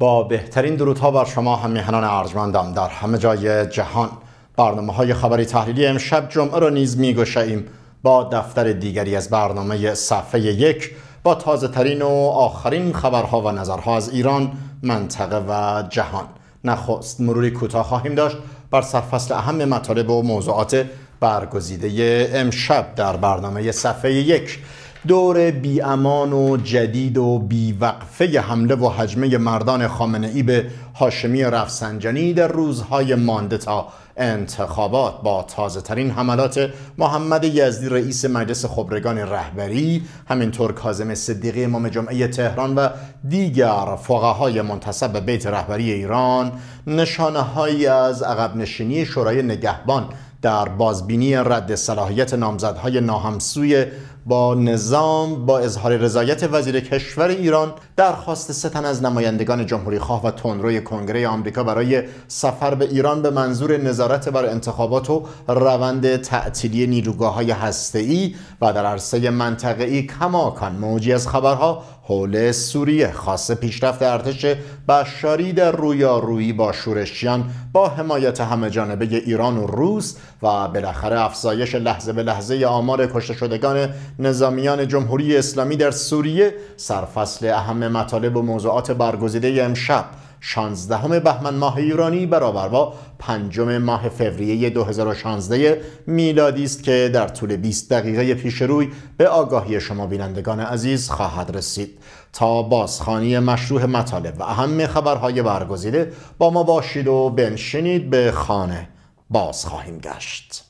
با بهترین درودها بر شما میهنان ارجمندم در همه جای جهان برنامه های خبری تحلیلی امشب جمعه را نیز میگشاییم با دفتر دیگری از برنامه صفحه یک با تازه ترین و آخرین خبرها و نظرها از ایران منطقه و جهان نخست مروری کوتاه خواهیم داشت بر سرفصل اهم مطالب و موضوعات برگزیده امشب در برنامه صفحه یک دور بیامان و جدید و بیوقفه حمله و حجمه مردان خامنه ای به هاشمی رفسنجانی در روزهای مانده تا انتخابات با تازه ترین حملات محمد یزدی رئیس مجلس خبرگان رهبری همینطور کازم صدیقی امام جمعه تهران و دیگر فقهای منتصب به بیت رهبری ایران نشانه هایی از عقب نشینی شورای نگهبان در بازبینی رد صلاحیت نامزدهای ناهمسوی با نظام با اظهار رضایت وزیر کشور ایران درخواست ستن از نمایندگان جمهوری خواه و تندروی کنگره آمریکا برای سفر به ایران به منظور نظارت بر انتخابات و روند تعطیلی نیروگاه های هسته‌ای و در عرصه ای کماکان موجی از خبرها حول سوریه خاصه پیشرفت ارتش بشاری در رویارویی با شورشیان با حمایت جانبه ایران و روس و بالاخره افزایش لحظه به لحظه آمار کشته شدگان نظامیان جمهوری اسلامی در سوریه سرفصل اهم مطالب و موضوعات برگزیده امشب 16 بهمن ماه ایرانی برابر با پنجم ماه فوریه 2016 میلادی است که در طول 20 دقیقه پیش روی به آگاهی شما بینندگان عزیز خواهد رسید تا بازخانی مشروع مطالب و اهم خبرهای برگزیده با ما باشید و بنشینید به خانه باز خواهیم گشت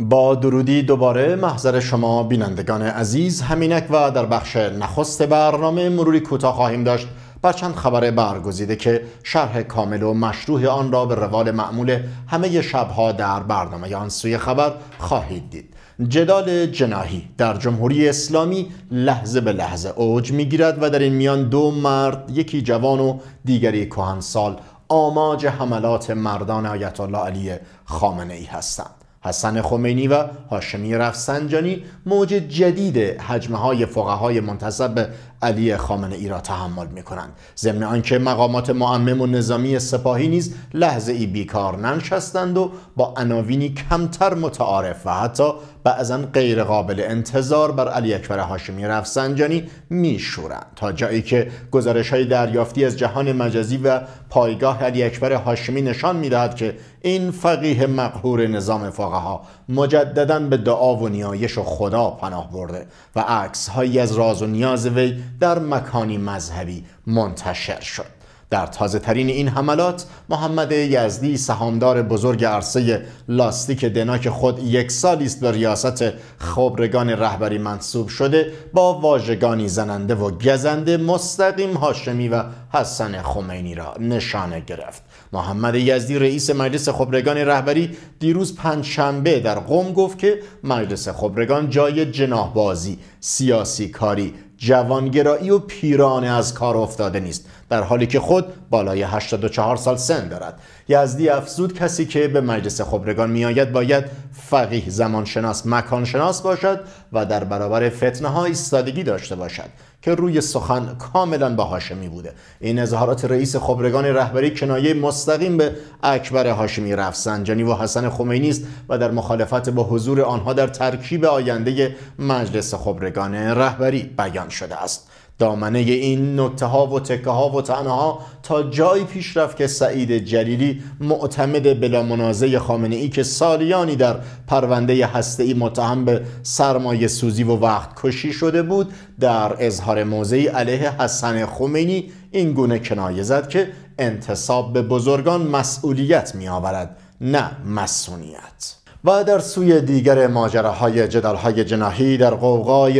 با درودی دوباره محضر شما بینندگان عزیز همینک و در بخش نخست برنامه مروری کوتاه خواهیم داشت بر چند خبر برگزیده که شرح کامل و مشروح آن را به روال معمول همه شبها در برنامه آن سوی خبر خواهید دید جدال جناهی در جمهوری اسلامی لحظه به لحظه اوج میگیرد و در این میان دو مرد یکی جوان و دیگری کهنسال آماج حملات مردان آیت الله علی خامنه ای هستند حسن خمینی و هاشمی رفسنجانی موج جدید حجمه های فقهای منتصب علی خامنه ای را تحمل می کنند ضمن آنکه مقامات معمم و نظامی سپاهی نیز لحظه ای بیکار ننشستند و با عناوینی کمتر متعارف و حتی بعضا غیر قابل انتظار بر علی اکبر هاشمی رفسنجانی میشورند تا جایی که گزارش های دریافتی از جهان مجازی و پایگاه علی اکبر هاشمی نشان میدهد که این فقیه مقهور نظام فقها مجددا به دعا و نیایش و خدا پناه برده و عکس هایی از راز و نیاز وی در مکانی مذهبی منتشر شد در تازه ترین این حملات محمد یزدی سهامدار بزرگ عرصه لاستیک دناک خود یک سالی است به ریاست خبرگان رهبری منصوب شده با واژگانی زننده و گزنده مستقیم هاشمی و حسن خمینی را نشانه گرفت محمد یزدی رئیس مجلس خبرگان رهبری دیروز پنجشنبه در قم گفت که مجلس خبرگان جای جناهبازی، سیاسی کاری، جوانگرایی و پیرانه از کار افتاده نیست در حالی که خود بالای 84 سال سن دارد یزدی افزود کسی که به مجلس خبرگان آید باید فقیه زمانشناس مکانشناس باشد و در برابر فتنه ها ایستادگی داشته باشد که روی سخن کاملا با هاشمی بوده این اظهارات رئیس خبرگان رهبری کنایه مستقیم به اکبر هاشمی رفسنجانی و حسن خمینی است و در مخالفت با حضور آنها در ترکیب آینده مجلس خبرگان رهبری بیان شده است دامنه این نکته ها و تکه ها و تنها تا جایی پیش رفت که سعید جلیلی معتمد بلا منازه خامنه ای که سالیانی در پرونده هسته متهم به سرمایه سوزی و وقت کشی شده بود در اظهار موضعی علیه حسن خمینی این گونه کنایه زد که انتصاب به بزرگان مسئولیت می آورد نه مسئولیت و در سوی دیگر ماجراهای های جناحی در قوقای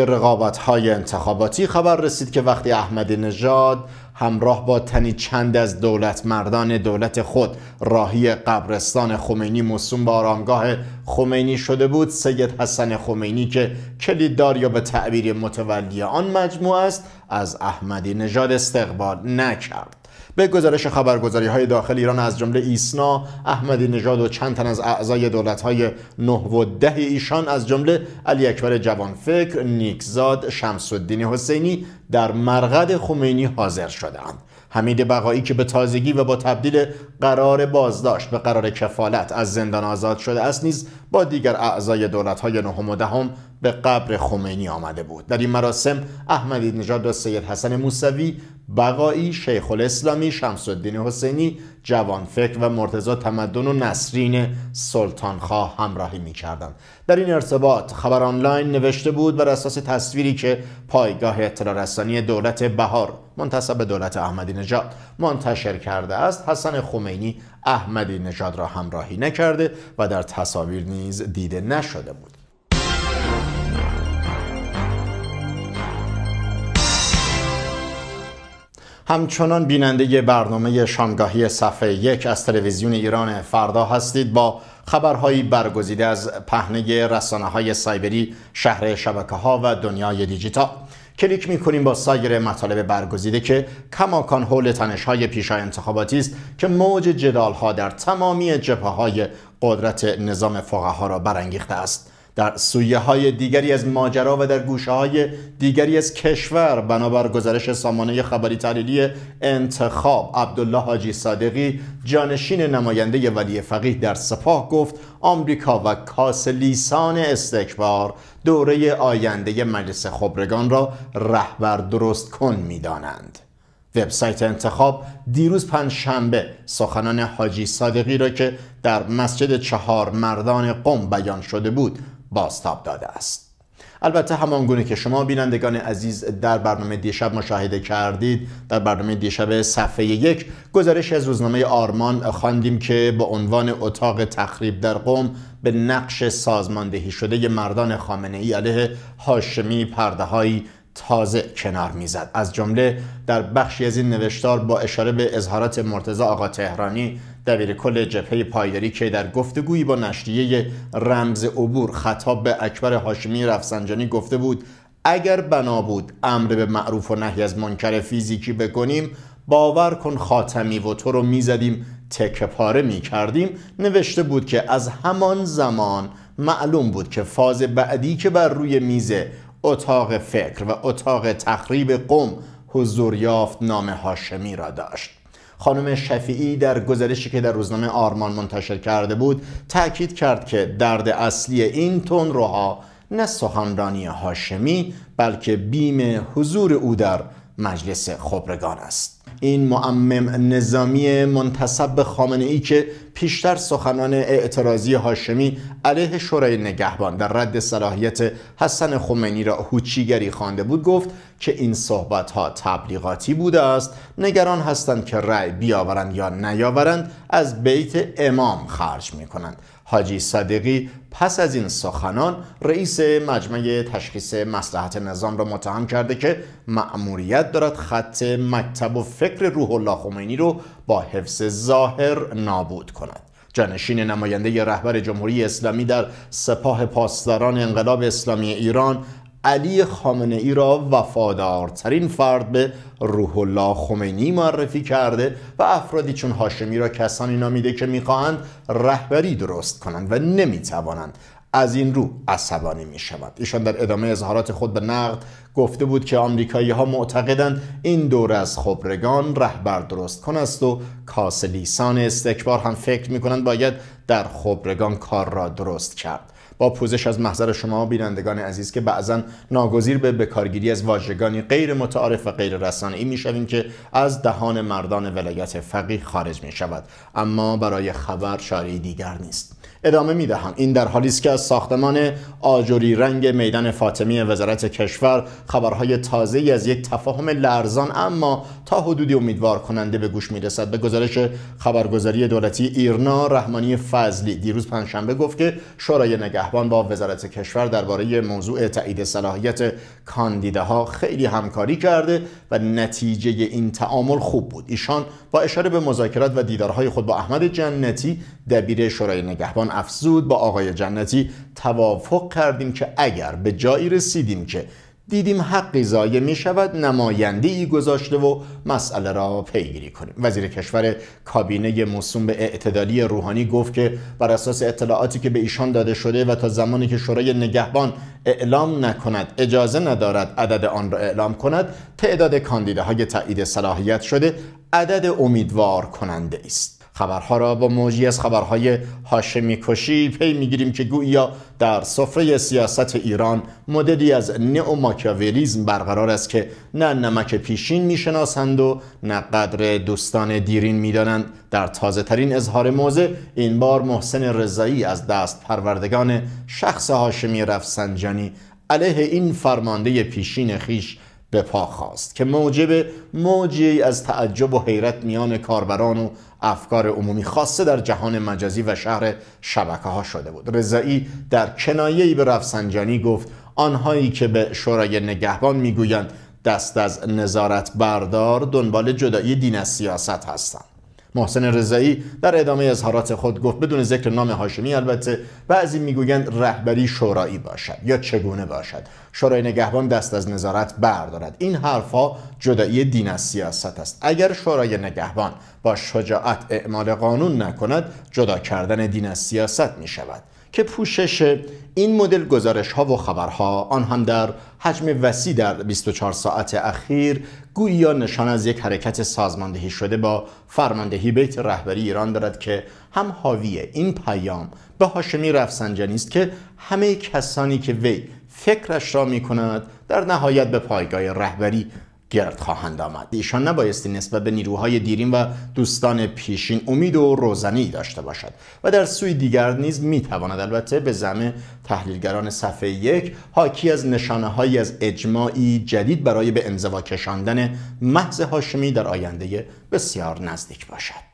های انتخاباتی خبر رسید که وقتی احمدی نژاد همراه با تنی چند از دولت مردان دولت خود راهی قبرستان خمینی موسوم به آرامگاه خمینی شده بود سید حسن خمینی که کلیددار یا به تعبیر متولی آن مجموع است از احمدی نژاد استقبال نکرد به گزارش خبرگزاری های داخل ایران از جمله ایسنا، احمدی نژاد و چند تن از اعضای دولت های نه و ده ایشان از جمله علی اکبر جوانفکر، نیکزاد، شمسالدین حسینی در مرقد خمینی حاضر شدند. حمید بقایی که به تازگی و با تبدیل قرار بازداشت به قرار کفالت از زندان آزاد شده است نیز با دیگر اعضای های نهم و دهم به قبر خمینی آمده بود در این مراسم احمدی نژاد و سید حسن موسوی بقایی شیخ الاسلامی شمس الدین حسینی جوانفکر و مرتضا تمدن و نسرین خواه همراهی می‌کردند در این ارتباط خبر آنلاین نوشته بود بر اساس تصویری که پایگاه اطلاع رسانی دولت بهار منتصب دولت احمدی نژاد منتشر کرده است حسن خمینی احمدی نژاد را همراهی نکرده و در تصاویر نیز دیده نشده بود همچنان بیننده برنامه شامگاهی صفحه یک از تلویزیون ایران فردا هستید با خبرهایی برگزیده از پهنه رسانه های سایبری شهر شبکه ها و دنیای دیجیتال کلیک میکنیم با سایر مطالب برگزیده که کماکان حول تنش های پیشا انتخاباتی است که موج جدال ها در تمامی جبهه های قدرت نظام فقها را برانگیخته است در سویه های دیگری از ماجرا و در گوشه های دیگری از کشور بنابر گزارش سامانه خبری تحلیلی انتخاب عبدالله حاجی صادقی جانشین نماینده ولی فقیه در سپاه گفت آمریکا و کاس لیسان استکبار دوره آینده مجلس خبرگان را رهبر درست کن میدانند. وبسایت انتخاب دیروز پنج شنبه سخنان حاجی صادقی را که در مسجد چهار مردان قم بیان شده بود بازتاب داده است البته همان گونه که شما بینندگان عزیز در برنامه دیشب مشاهده کردید در برنامه دیشب صفحه یک گزارش از روزنامه آرمان خواندیم که با عنوان اتاق تخریب در قوم به نقش سازماندهی شده مردان خامنه ای علیه هاشمی پردههایی تازه کنار میزد از جمله در بخشی از این نوشتار با اشاره به اظهارات مرتضی آقا تهرانی دبیر کل جبهه پایداری که در گفتگویی با نشریه رمز عبور خطاب به اکبر هاشمی رفسنجانی گفته بود اگر بنا بود امر به معروف و نهی از منکر فیزیکی بکنیم باور کن خاتمی و تو رو میزدیم تکه پاره کردیم نوشته بود که از همان زمان معلوم بود که فاز بعدی که بر روی میز اتاق فکر و اتاق تخریب قوم حضور یافت نام هاشمی را داشت خانم شفیعی در گزارشی که در روزنامه آرمان منتشر کرده بود تاکید کرد که درد اصلی این تون روها نه سخنرانی هاشمی بلکه بیم حضور او در مجلس خبرگان است این معمم نظامی منتصب به خامنه ای که پیشتر سخنان اعتراضی هاشمی علیه شورای نگهبان در رد صلاحیت حسن خمینی را هوچیگری خوانده بود گفت که این صحبت ها تبلیغاتی بوده است نگران هستند که رأی بیاورند یا نیاورند از بیت امام خرج می کنند حاجی صدیقی پس از این سخنان رئیس مجمع تشخیص مسلحت نظام را متهم کرده که مأموریت دارد خط مکتب و فکر روح الله خمینی رو با حفظ ظاهر نابود کند جانشین نماینده رهبر جمهوری اسلامی در سپاه پاسداران انقلاب اسلامی ایران علی خامنه ای را وفادارترین فرد به روح الله خمینی معرفی کرده و افرادی چون هاشمی را کسانی نامیده که میخواهند رهبری درست کنند و نمیتوانند از این رو عصبانی می ایشان در ادامه اظهارات خود به نقد گفته بود که آمریکایی ها معتقدند این دور از خبرگان رهبر درست کن است و کاسلیسان استکبار هم فکر می کنند باید در خبرگان کار را درست کرد با پوزش از محضر شما بینندگان عزیز که بعضا ناگزیر به بکارگیری از واژگانی غیر متعارف و غیر می میشویم که از دهان مردان ولایت فقیه خارج می شود اما برای خبر شاری دیگر نیست ادامه می دهم این در حالی است که از ساختمان آجوری رنگ میدان فاطمی وزارت کشور خبرهای تازه از یک تفاهم لرزان اما تا حدودی امیدوار کننده به گوش می رسد به گزارش خبرگزاری دولتی ایرنا رحمانی فضلی دیروز پنجشنبه گفت که شورای نگهبان با وزارت کشور درباره موضوع تایید صلاحیت کاندیداها خیلی همکاری کرده و نتیجه این تعامل خوب بود ایشان با اشاره به مذاکرات و دیدارهای خود با احمد جنتی دبیر شورای نگهبان افزود با آقای جنتی توافق کردیم که اگر به جایی رسیدیم که دیدیم حقی ضایع می شود نماینده ای گذاشته و مسئله را پیگیری کنیم وزیر کشور کابینه موسوم به اعتدالی روحانی گفت که بر اساس اطلاعاتی که به ایشان داده شده و تا زمانی که شورای نگهبان اعلام نکند اجازه ندارد عدد آن را اعلام کند تعداد کاندیداهای تایید صلاحیت شده عدد امیدوار کننده است خبرها را با موجی از خبرهای هاشمی کشی پی میگیریم که گویا در سفره سیاست ایران مددی از نئوماکیاولیزم برقرار است که نه نمک پیشین میشناسند و نه قدر دوستان دیرین میدانند در تازه ترین اظهار موضع این بار محسن رضایی از دست پروردگان شخص هاشمی رفسنجانی علیه این فرمانده پیشین خیش به پا خواست که موجب موجی از تعجب و حیرت میان کاربران و افکار عمومی خاصه در جهان مجازی و شهر شبکه ها شده بود رضایی در کنایه‌ای به رفسنجانی گفت آنهایی که به شورای نگهبان میگویند دست از نظارت بردار دنبال جدایی دین از سیاست هستند محسن رضایی در ادامه اظهارات خود گفت بدون ذکر نام هاشمی البته بعضی میگویند رهبری شورایی باشد یا چگونه باشد شورای نگهبان دست از نظارت بردارد این حرفها جدایی دین از سیاست است اگر شورای نگهبان با شجاعت اعمال قانون نکند جدا کردن دین از سیاست می شود که پوشش این مدل گزارش ها و خبرها آن هم در حجم وسیع در 24 ساعت اخیر یا نشان از یک حرکت سازماندهی شده با فرماندهی بیت رهبری ایران دارد که هم حاوی این پیام به هاشمی رفسنجانی است که همه کسانی که وی فکرش را می کند در نهایت به پایگاه رهبری گرد خواهند آمد ایشان نبایستی نسبت به نیروهای دیرین و دوستان پیشین امید و روزنی داشته باشد و در سوی دیگر نیز میتواند البته به زم تحلیلگران صفحه یک حاکی از نشانه های از اجماعی جدید برای به انزوا کشاندن محض هاشمی در آینده بسیار نزدیک باشد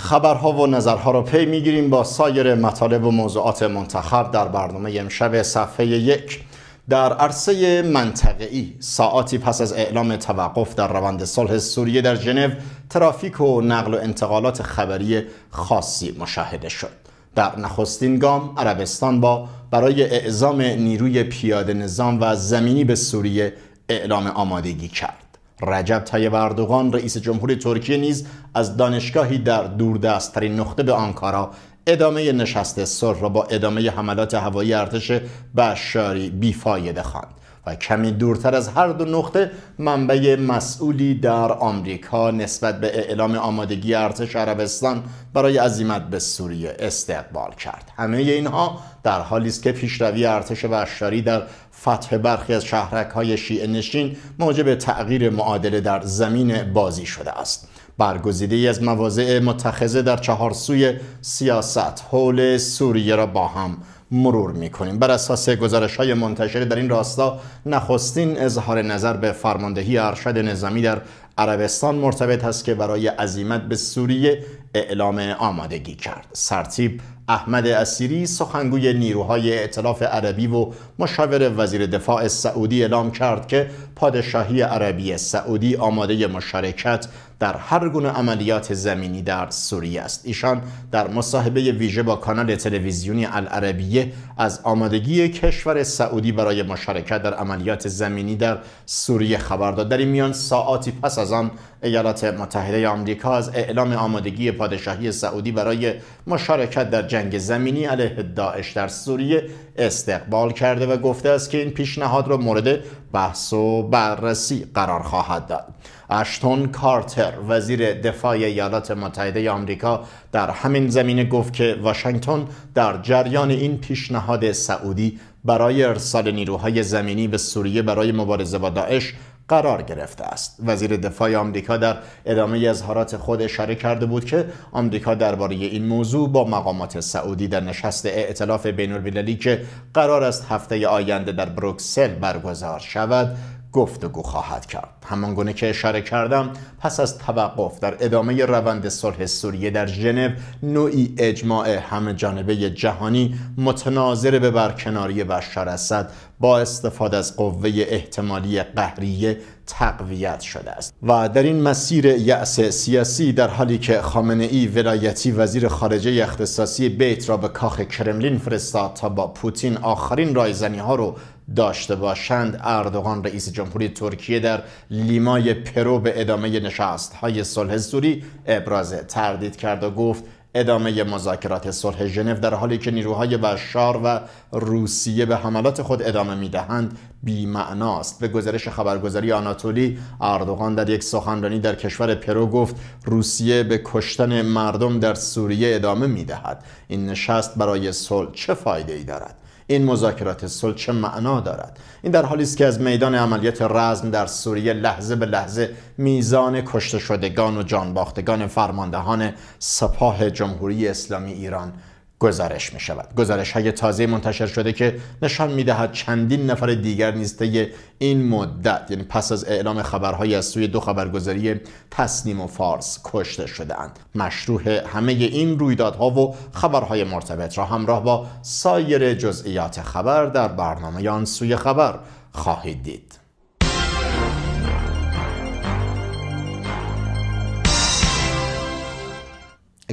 خبرها و نظرها را پی میگیریم با سایر مطالب و موضوعات منتخب در برنامه امشب صفحه یک در عرصه منطقه‌ای ساعتی پس از اعلام توقف در روند صلح سوریه در ژنو ترافیک و نقل و انتقالات خبری خاصی مشاهده شد در نخستین گام عربستان با برای اعزام نیروی پیاده نظام و زمینی به سوریه اعلام آمادگی کرد رجب طیب اردوغان رئیس جمهور ترکیه نیز از دانشگاهی در دوردستترین نقطه به آنکارا ادامه نشست سر را با ادامه حملات هوایی ارتش بشاری بیفایده خواند و کمی دورتر از هر دو نقطه منبع مسئولی در آمریکا نسبت به اعلام آمادگی ارتش عربستان برای عزیمت به سوریه استقبال کرد همه اینها در حالی است که پیشروی ارتش بشاری در فتح برخی از شهرک های شیعه نشین موجب تغییر معادله در زمین بازی شده است برگزیده از مواضع متخذه در چهار سوی سیاست حول سوریه را با هم مرور میکنیم بر اساس گزارش های منتشر در این راستا نخستین اظهار نظر به فرماندهی ارشد نظامی در عربستان مرتبط است که برای عزیمت به سوریه اعلام آمادگی کرد سرتیب احمد اسیری سخنگوی نیروهای اطلاف عربی و مشاور وزیر دفاع سعودی اعلام کرد که پادشاهی عربی سعودی آماده مشارکت در هر گونه عملیات زمینی در سوریه است ایشان در مصاحبه ویژه با کانال تلویزیونی العربیه از آمادگی کشور سعودی برای مشارکت در عملیات زمینی در سوریه خبر داد در این میان ساعاتی پس از آن ایالات متحده آمریکا از اعلام آمادگی پادشاهی سعودی برای مشارکت در جنگ زمینی علیه داعش در سوریه استقبال کرده و گفته است که این پیشنهاد را مورد بحث و بررسی قرار خواهد داد اشتون کارتر وزیر دفاع ایالات متحده آمریکا در همین زمینه گفت که واشنگتن در جریان این پیشنهاد سعودی برای ارسال نیروهای زمینی به سوریه برای مبارزه با داعش قرار گرفته است وزیر دفاع آمریکا در ادامه اظهارات خود اشاره کرده بود که آمریکا درباره این موضوع با مقامات سعودی در نشست ائتلاف بین‌المللی که قرار است هفته آینده در بروکسل برگزار شود گفتگو خواهد کرد گونه که اشاره کردم پس از توقف در ادامه روند صلح سوریه در ژنو نوعی اجماع همه جانبه جهانی متناظر به برکناری بشار اسد با استفاده از قوه احتمالی قهریه تقویت شده است و در این مسیر یأس سیاسی در حالی که خامنه ای ولایتی وزیر خارجه اختصاصی بیت را به کاخ کرملین فرستاد تا با پوتین آخرین رایزنی ها رو داشته باشند اردوغان رئیس جمهوری ترکیه در لیمای پرو به ادامه نشست های صلح سوری ابراز تردید کرد و گفت ادامه مذاکرات صلح ژنو در حالی که نیروهای بشار و روسیه به حملات خود ادامه میدهند است. به گزارش خبرگزاری آناتولی اردوغان در یک سخنرانی در کشور پرو گفت روسیه به کشتن مردم در سوریه ادامه میدهد این نشست برای صلح چه فایده ای دارد این مذاکرات صلح چه معنا دارد این در حالی است که از میدان عملیات رزم در سوریه لحظه به لحظه میزان کشته شدگان و جانباختگان فرماندهان سپاه جمهوری اسلامی ایران گزارش می شود گزارش های تازه منتشر شده که نشان می دهد چندین نفر دیگر نیسته این مدت یعنی پس از اعلام خبرهای از سوی دو خبرگزاری تسنیم و فارس کشته شده اند مشروح همه این رویدادها و خبرهای مرتبط را همراه با سایر جزئیات خبر در برنامه آن سوی خبر خواهید دید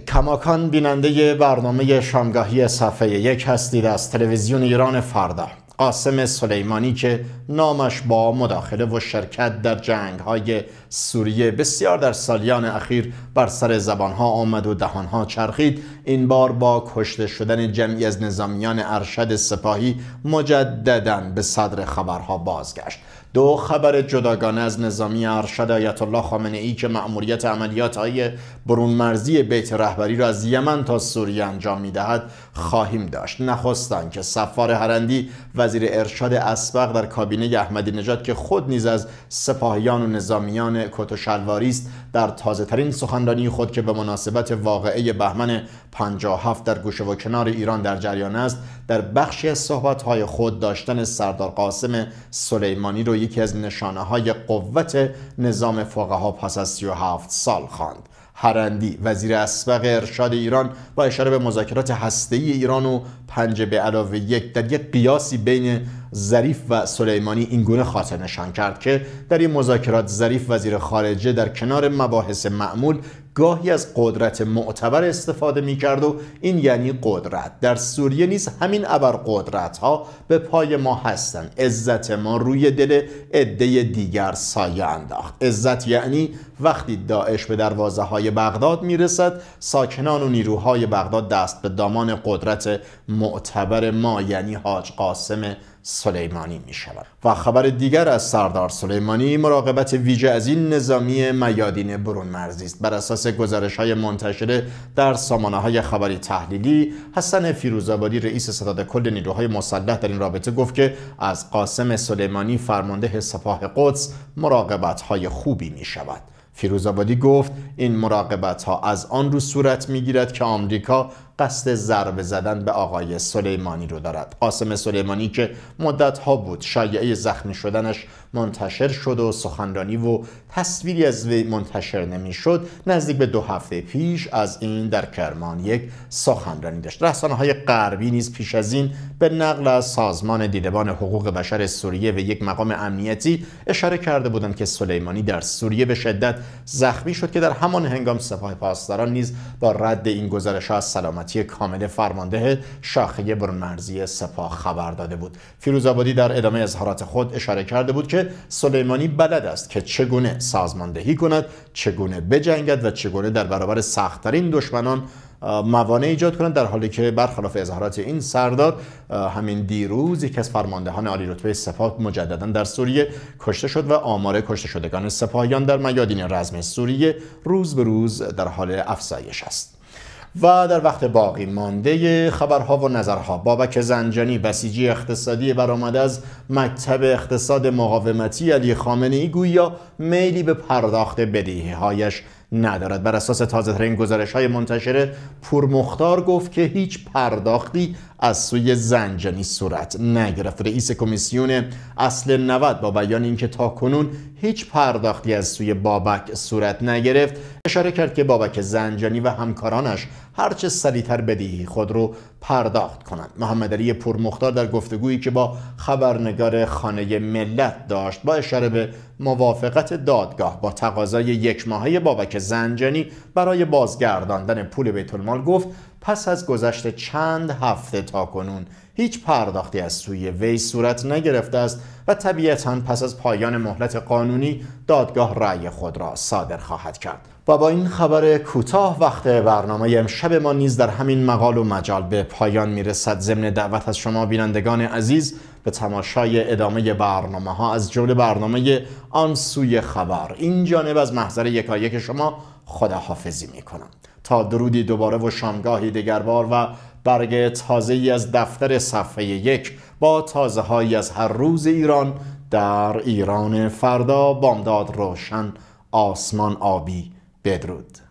کماکان بیننده برنامه شامگاهی صفحه یک هستید از تلویزیون ایران فردا قاسم سلیمانی که نامش با مداخله و شرکت در جنگ های سوریه بسیار در سالیان اخیر بر سر زبانها آمد و دهانها چرخید این بار با کشته شدن جمعی از نظامیان ارشد سپاهی مجددا به صدر خبرها بازگشت دو خبر جداگانه از نظامی ارشد آیت الله خامنه ای که مأموریت عملیات های برون مرزی بیت رهبری را از یمن تا سوریه انجام دهد، خواهیم داشت نخستان که سفار هرندی وزیر ارشاد اسبق در کابینه احمدی نژاد که خود نیز از سپاهیان و نظامیان کت و است در تازه ترین سخنرانی خود که به مناسبت واقعه بهمن 57 در گوشه و کنار ایران در جریان است در بخشی از صحبت‌های خود داشتن سردار قاسم سلیمانی رو یکی از نشانه های قوت نظام فقها پس از 37 سال خواند هرندی وزیر اسبق ارشاد ایران با اشاره به مذاکرات هسته ایران و پنج به علاوه یک در یک قیاسی بین ظریف و سلیمانی اینگونه خاطر نشان کرد که در این مذاکرات ظریف وزیر خارجه در کنار مباحث معمول گاهی از قدرت معتبر استفاده می کرد و این یعنی قدرت در سوریه نیز همین ابر قدرت ها به پای ما هستند عزت ما روی دل عده دیگر سایه انداخت عزت یعنی وقتی داعش به دروازه های بغداد رسد ساکنان و نیروهای بغداد دست به دامان قدرت معتبر ما یعنی حاج قاسم سلیمانی می شود و خبر دیگر از سردار سلیمانی مراقبت ویژه از این نظامی میادین برون مرزی است بر اساس گزارش های منتشره در سامانه های خبری تحلیلی حسن فیروزآبادی رئیس ستاد کل نیروهای مسلح در این رابطه گفت که از قاسم سلیمانی فرمانده سپاه قدس مراقبت های خوبی می شود فیروزآبادی گفت این مراقبت ها از آن رو صورت میگیرد که آمریکا قصد ضربه زدن به آقای سلیمانی رو دارد قاسم سلیمانی که مدت ها بود شایعه زخمی شدنش منتشر شد و سخنرانی و تصویری از وی منتشر نمیشد نزدیک به دو هفته پیش از این در کرمان یک سخنرانی داشت رسانه های غربی نیز پیش از این به نقل از سازمان دیدبان حقوق بشر سوریه و یک مقام امنیتی اشاره کرده بودند که سلیمانی در سوریه به شدت زخمی شد که در همان هنگام سپاه پاسداران نیز با رد این گزارش ها سلامت سلامتی کامل فرمانده شاخه برمرزی سپاه خبر داده بود فیروز آبادی در ادامه اظهارات خود اشاره کرده بود که سلیمانی بلد است که چگونه سازماندهی کند چگونه بجنگد و چگونه در برابر سختترین دشمنان موانع ایجاد کند در حالی که برخلاف اظهارات این سردار همین دیروز یکی از فرماندهان عالی رتبه سپاه مجددا در سوریه کشته شد و آمار کشته شدگان سپاهیان در میادین رزم سوریه روز به روز در حال افزایش است و در وقت باقی مانده خبرها و نظرها بابک زنجانی بسیجی اقتصادی برآمده از مکتب اقتصاد مقاومتی علی خامنه ای گویا میلی به پرداخت بدیه هایش ندارد بر اساس تازه ترین گزارش های منتشره پورمختار گفت که هیچ پرداختی از سوی زنجانی صورت نگرفت رئیس کمیسیون اصل 90 با بیان اینکه تاکنون هیچ پرداختی از سوی بابک صورت نگرفت اشاره کرد که بابک زنجانی و همکارانش هرچه سریعتر بدهی خود رو پرداخت کنند محمد علی پرمختار در گفتگویی که با خبرنگار خانه ملت داشت با اشاره به موافقت دادگاه با تقاضای یک ماهه بابک زنجانی برای بازگرداندن پول بیت المال گفت پس از گذشت چند هفته تا کنون هیچ پرداختی از سوی وی صورت نگرفته است و طبیعتا پس از پایان مهلت قانونی دادگاه رأی خود را صادر خواهد کرد و با این خبر کوتاه وقت برنامه امشب ما نیز در همین مقال و مجال به پایان میرسد ضمن دعوت از شما بینندگان عزیز به تماشای ادامه برنامه ها از جمله برنامه آن سوی خبر این جانب از محضر یکایک شما خداحافظی میکنم تا درودی دوباره و شامگاهی دگربار و برگ تازه ای از دفتر صفحه یک با تازه هایی از هر روز ایران در ایران فردا بامداد روشن آسمان آبی بدرود